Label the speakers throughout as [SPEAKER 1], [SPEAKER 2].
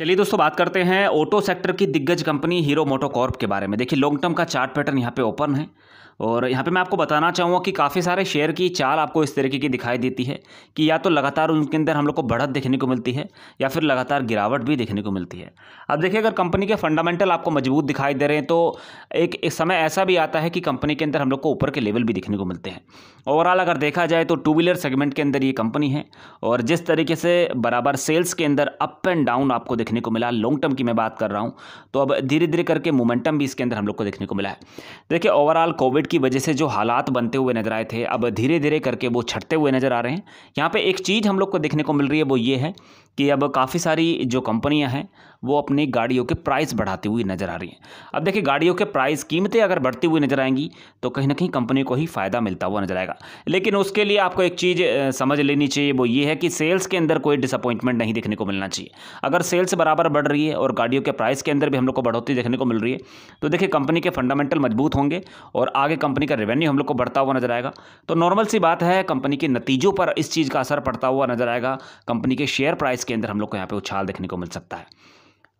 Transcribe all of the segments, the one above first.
[SPEAKER 1] चलिए दोस्तों बात करते हैं ऑटो सेक्टर की दिग्गज कंपनी हीरो मोटोकॉर्प के बारे में देखिए लॉन्ग टर्म का चार्ट पैटर्न यहाँ पे ओपन है और यहाँ पे मैं आपको बताना चाहूँगा कि काफ़ी सारे शेयर की चाल आपको इस तरीके की दिखाई देती है कि या तो लगातार उनके अंदर हम लोग को बढ़त देखने को मिलती है या फिर लगातार गिरावट भी देखने को मिलती है अब देखिए अगर कंपनी के फंडामेंटल आपको मजबूत दिखाई दे रहे हैं तो एक, एक समय ऐसा भी आता है कि कंपनी के अंदर हम लोग को ऊपर के लेवल भी देखने को मिलते हैं ओवरऑल अगर देखा जाए तो टू व्हीलर सेगमेंट के अंदर ये कंपनी है और जिस तरीके से बराबर सेल्स के अंदर अप एंड डाउन आपको देखने को मिला लॉन्ग टर्म की मैं बात कर रहा हूँ तो अब धीरे धीरे करके मोमेंटम भी इसके अंदर हम लोग को देखने को मिला है देखिए ओवरऑल कोविड की वजह से जो हालात बनते हुए नजर आए थे अब धीरे धीरे करके वो छटते हुए नजर आ रहे हैं यहाँ पे एक चीज़ हम लोग को देखने को मिल रही है वो ये है कि अब काफ़ी सारी जो कंपनियां हैं वो अपनी गाड़ियों के प्राइस बढ़ाती हुई नज़र आ रही हैं अब देखिए गाड़ियों के प्राइस कीमतें अगर बढ़ती हुई नज़र आएंगी तो कहीं ना कहीं कंपनी को ही फ़ायदा मिलता हुआ नज़र आएगा लेकिन उसके लिए आपको एक चीज़ समझ लेनी चाहिए वो ये है कि सेल्स के अंदर कोई डिसअपॉइंटमेंट नहीं देखने को मिलना चाहिए अगर सेल्स बराबर बढ़ रही है और गाड़ियों के प्राइस के अंदर भी हम लोग को बढ़ोतरी देखने को मिल रही है तो देखिए कंपनी के फंडामेंटल मजबूत होंगे और आगे कंपनी का रेवेन्यू हम लोग को बढ़ता हुआ नज़र आएगा तो नॉर्मल सी बात है कंपनी के नतीजों पर इस चीज़ का असर पड़ता हुआ नज़र आएगा कंपनी के शेयर प्राइस उसके अंदर हम लोग को यहाँ पे उछाल देखने को मिल सकता है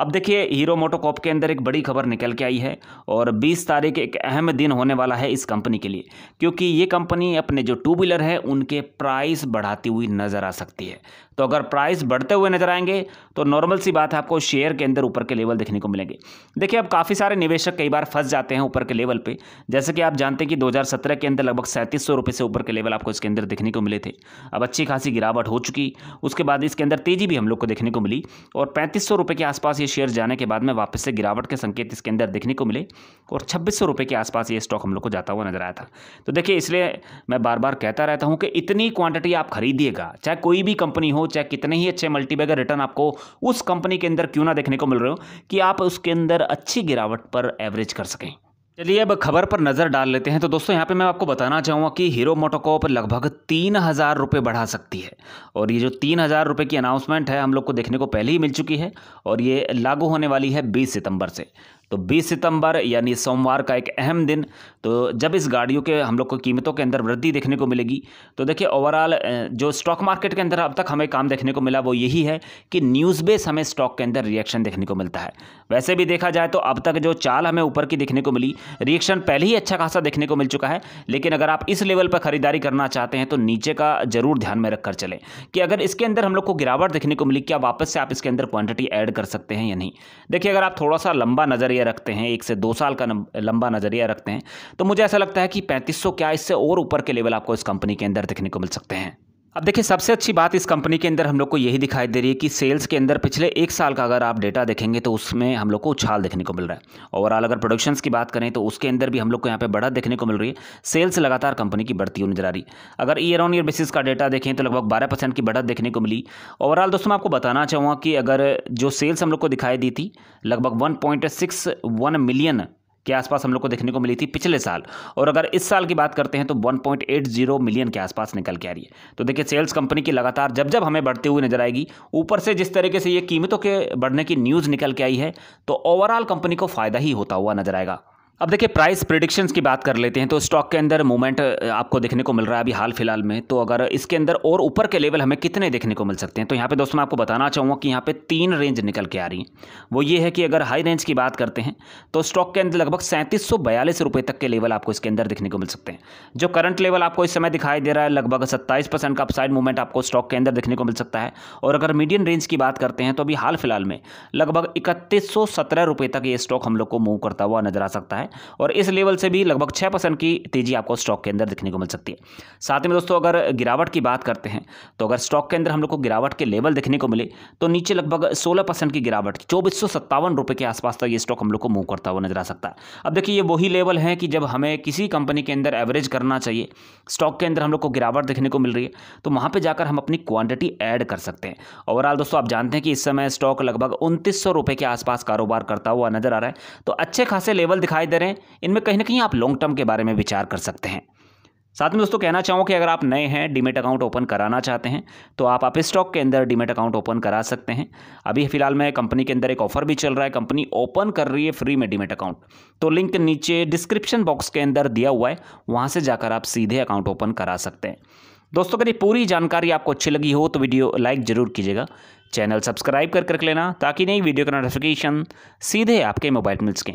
[SPEAKER 1] अब देखिए हीरो मोटोकॉप के अंदर एक बड़ी खबर निकल के आई है और 20 तारीख एक अहम दिन होने वाला है इस कंपनी के लिए क्योंकि ये कंपनी अपने जो टू व्हीलर है उनके प्राइस बढ़ाती हुई नज़र आ सकती है तो अगर प्राइस बढ़ते हुए नज़र आएंगे तो नॉर्मल सी बात है आपको शेयर के अंदर ऊपर के लेवल देखने को मिलेंगे देखिए अब काफ़ी सारे निवेशक कई बार फंस जाते हैं ऊपर के लेवल पर जैसे कि आप जानते हैं कि दो के अंदर लगभग सैंतीस सौ से ऊपर के लेवल आपको इसके अंदर देखने को मिले थे अब अच्छी खासी गिरावट हो चुकी उसके बाद इसके अंदर तेज़ी भी हम लोग को देखने को मिली और पैंतीस सौ के आसपास शेयर जाने के बाद में वापस से गिरावट के संकेत इसके अंदर देखने को मिले और छब्बीस सौ के आसपास ये स्टॉक हम लोग को जाता हुआ नजर आया था तो देखिए इसलिए मैं बार बार कहता रहता हूँ कि इतनी क्वांटिटी आप खरीदिएगा चाहे कोई भी कंपनी हो चाहे कितने ही अच्छे मल्टीबैगर रिटर्न आपको उस कंपनी के अंदर क्यों ना देखने को मिल रहे हो कि आप उसके अंदर अच्छी गिरावट पर एवरेज कर सकें चलिए अब खबर पर नज़र डाल लेते हैं तो दोस्तों यहाँ पे मैं आपको बताना चाहूँगा कि हीरो मोटोकॉप लगभग तीन हज़ार रुपये बढ़ा सकती है और ये जो तीन हज़ार रुपये की अनाउंसमेंट है हम लोग को देखने को पहले ही मिल चुकी है और ये लागू होने वाली है बीस सितंबर से तो 20 सितंबर यानी सोमवार का एक अहम दिन तो जब इस गाड़ियों के हम लोग को कीमतों के अंदर वृद्धि देखने को मिलेगी तो देखिए ओवरऑल जो स्टॉक मार्केट के अंदर अब तक हमें काम देखने को मिला वो यही है कि न्यूज़ बेस हमें स्टॉक के अंदर रिएक्शन देखने को मिलता है वैसे भी देखा जाए तो अब तक जो चाल हमें ऊपर की देखने को मिली रिएक्शन पहले ही अच्छा खासा देखने को मिल चुका है लेकिन अगर आप इस लेवल पर खरीदारी करना चाहते हैं तो नीचे का जरूर ध्यान में रखकर चलें कि अगर इसके अंदर हम लोग को गिरावट देखने को मिली क्या वापस से आप इसके अंदर क्वांटिटी एड कर सकते हैं या नहीं देखिए अगर आप थोड़ा सा लंबा नजर नज़रिया रखते हैं एक से दो साल का लंबा नज़रिया रखते हैं तो मुझे ऐसा लगता है कि पैंतीस क्या इससे और ऊपर के लेवल आपको इस कंपनी के अंदर देखने को मिल सकते हैं अब देखिए सबसे अच्छी बात इस कंपनी के अंदर हम लोग को यही दिखाई दे रही है कि सेल्स के अंदर पिछले एक साल का अगर आप डेटा देखेंगे तो उसमें हम लोग को उछाल देखने को मिल रहा है ओवरऑल अगर प्रोडक्शंस की बात करें तो उसके अंदर भी हम लोग को यहाँ पे बढ़त देखने को मिल रही है सेल्स लगातार कंपनी की बढ़ती हुई नजर आ रही अगर ईयर ऑन ईयर बेसिस का डेटा देखें तो लगभग बारह की बढ़त देखने को मिली ओवरऑल दोस्तों मैं आपको बताना चाहूँगा कि अगर जो सेल्स हम लोग को दिखाई दी थी लगभग वन मिलियन के आसपास हम लोग को देखने को मिली थी पिछले साल और अगर इस साल की बात करते हैं तो 1.80 मिलियन के आसपास निकल के आ रही है तो देखिए सेल्स कंपनी की लगातार जब जब हमें बढ़ती हुई नजर आएगी ऊपर से जिस तरीके से ये कीमतों के बढ़ने की न्यूज़ निकल के आई है तो ओवरऑल कंपनी को फ़ायदा ही होता हुआ नजर आएगा अब देखिए प्राइस प्रिडिक्शंस की बात कर लेते हैं तो स्टॉक के अंदर मूवमेंट आपको देखने को मिल रहा है अभी हाल फिलहाल में तो अगर इसके अंदर और ऊपर के लेवल हमें कितने देखने को मिल सकते हैं तो यहाँ पे दोस्तों मैं आपको बताना चाहूँगा कि यहाँ पे तीन रेंज निकल के आ रही हैं वो ये है कि अगर हाई रेंज की बात करते हैं तो स्टॉक के अंदर लगभग सैंतीस रुपये तक के लेवल आपको इसके अंदर देखने को मिल सकते हैं जो करंट लेवल आपको इस समय दिखाई दे रहा है लगभग सत्ताईस का अपसाइड मूवमेंट आपको स्टॉक के अंदर देखने को मिल सकता है और अगर मीडियम रेंज की बात करते हैं तो अभी हाल फिलहाल में लगभग इकतीस सौ तक ये स्टॉक हम लोग को मूव करता हुआ नजर आ सकता है है और इस लेवल से भी लगभग छः परसेंट की तेज़ी आपको स्टॉक के अंदर देखने को मिल सकती है साथ में दोस्तों अगर गिरावट की बात करते हैं तो अगर स्टॉक के अंदर हम लोग को गिरावट के लेवल देखने को मिले तो नीचे लगभग सोलह परसेंट की गिरावट चौबीस सौ सत्तावन रुपये के आसपास तक ये स्टॉक हम लोग को मूव करता हुआ नजर आ सकता है अब देखिए ये वही लेवल है कि जब हमें किसी कंपनी के अंदर एवरेज करना चाहिए स्टॉक के अंदर हम लोग को गिरावट देखने को मिल रही है तो वहाँ पर जाकर हम अपनी क्वांटिटी एड कर सकते हैं ओवरऑल दोस्तों आप जानते हैं कि इस समय स्टॉक लगभग उनतीस सौ के आसपास कारोबार करता हुआ नजर आ रहा है तो अच्छे खासे लेवल दिखाई दे दे रहे हैं इनमें कहीं ना कहीं आप लॉन्ग टर्म के बारे में विचार कर सकते हैं साथ में दोस्तों कहना चाहूँ कि अगर आप नए हैं डीमेट अकाउंट ओपन कराना चाहते हैं तो आप अप स्टॉक के अंदर डीमेट अकाउंट ओपन करा सकते हैं अभी फिलहाल में कंपनी के अंदर एक ऑफर भी चल रहा है कंपनी ओपन कर रही है फ्री में डीमेट अकाउंट तो लिंक नीचे डिस्क्रिप्शन बॉक्स के अंदर दिया हुआ है वहाँ से जाकर आप सीधे अकाउंट ओपन करा सकते हैं दोस्तों अगर ये पूरी जानकारी आपको अच्छी लगी हो तो वीडियो लाइक ज़रूर कीजिएगा चैनल सब्सक्राइब कर कर लेना ताकि नई वीडियो का नोटिफिकेशन सीधे आपके मोबाइल मिल सकें